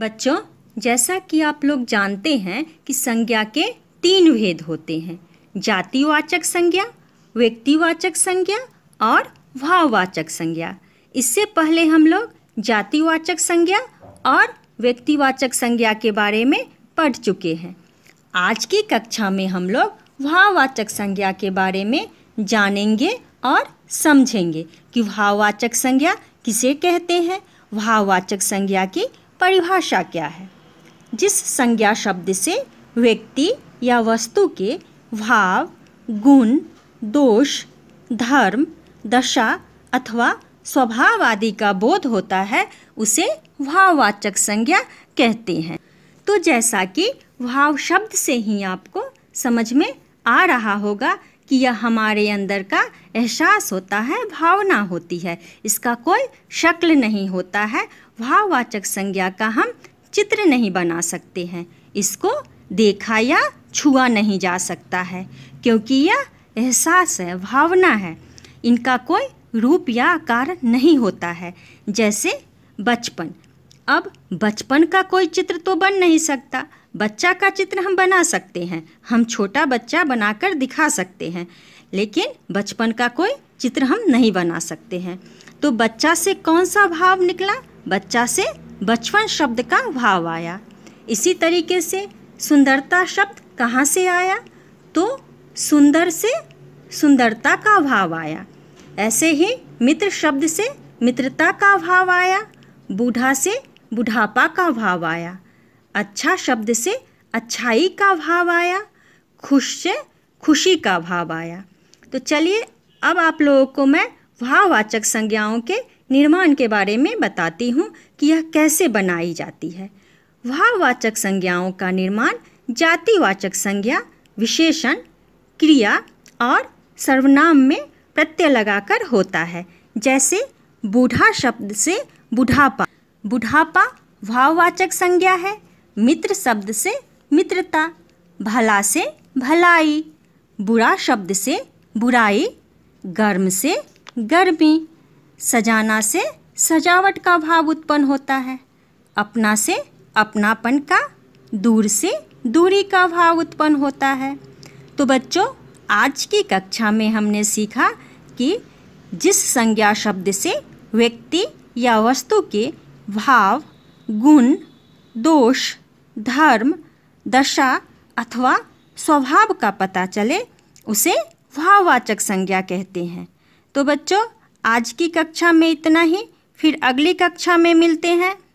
बच्चों जैसा कि आप लोग जानते हैं कि संज्ञा के तीन भेद होते हैं जातिवाचक संज्ञा व्यक्तिवाचक संज्ञा और भाववाचक संज्ञा इससे पहले हम लोग जातिवाचक संज्ञा और व्यक्तिवाचक संज्ञा के बारे में पढ़ चुके हैं आज की कक्षा में हम लोग भाववाचक संज्ञा के बारे में जानेंगे और समझेंगे कि भाववाचक संज्ञा किसे कहते हैं भाववाचक संज्ञा की परिभाषा क्या है जिस संज्ञा शब्द से व्यक्ति या वस्तु के भाव गुण दोष धर्म दशा अथवा स्वभाव आदि का बोध होता है उसे भाववाचक संज्ञा कहते हैं तो जैसा कि भाव शब्द से ही आपको समझ में आ रहा होगा कि यह हमारे अंदर का एहसास होता है भावना होती है इसका कोई शक्ल नहीं होता है भाववाचक संज्ञा का हम चित्र नहीं बना सकते हैं इसको देखा या छुआ नहीं जा सकता है क्योंकि यह एहसास है भावना है इनका कोई रूप या आकार नहीं होता है जैसे बचपन अब बचपन का कोई चित्र तो बन नहीं सकता बच्चा का चित्र हम बना सकते हैं हम छोटा बच्चा बनाकर दिखा सकते हैं लेकिन बचपन का कोई चित्र हम नहीं बना सकते हैं तो बच्चा से कौन सा भाव निकला बच्चा से बचपन शब्द का भाव आया इसी तरीके से सुंदरता शब्द कहाँ से आया तो सुंदर से सुंदरता का भाव आया ऐसे ही मित्र शब्द से मित्रता का भाव आया बूढ़ा से बुढ़ापा का भाव आया अच्छा शब्द से अच्छाई का भाव आया खुश से खुशी का भाव आया तो चलिए अब आप लोगों को मैं भाववाचक संज्ञाओं के निर्माण के बारे में बताती हूँ कि यह कैसे बनाई जाती है भाववाचक संज्ञाओं का निर्माण जातिवाचक संज्ञा विशेषण क्रिया और सर्वनाम में प्रत्यय लगाकर होता है जैसे बूढ़ा शब्द से बुढ़ापा बुढ़ापा भाववाचक संज्ञा है मित्र शब्द से मित्रता भला से भलाई बुरा शब्द से बुराई गर्म से गर्मी सजाना से सजावट का भाव उत्पन्न होता है अपना से अपनापन का दूर से दूरी का भाव उत्पन्न होता है तो बच्चों आज की कक्षा में हमने सीखा कि जिस संज्ञा शब्द से व्यक्ति या वस्तु के भाव गुण दोष धर्म दशा अथवा स्वभाव का पता चले उसे भाववाचक संज्ञा कहते हैं तो बच्चों आज की कक्षा में इतना ही फिर अगली कक्षा में मिलते हैं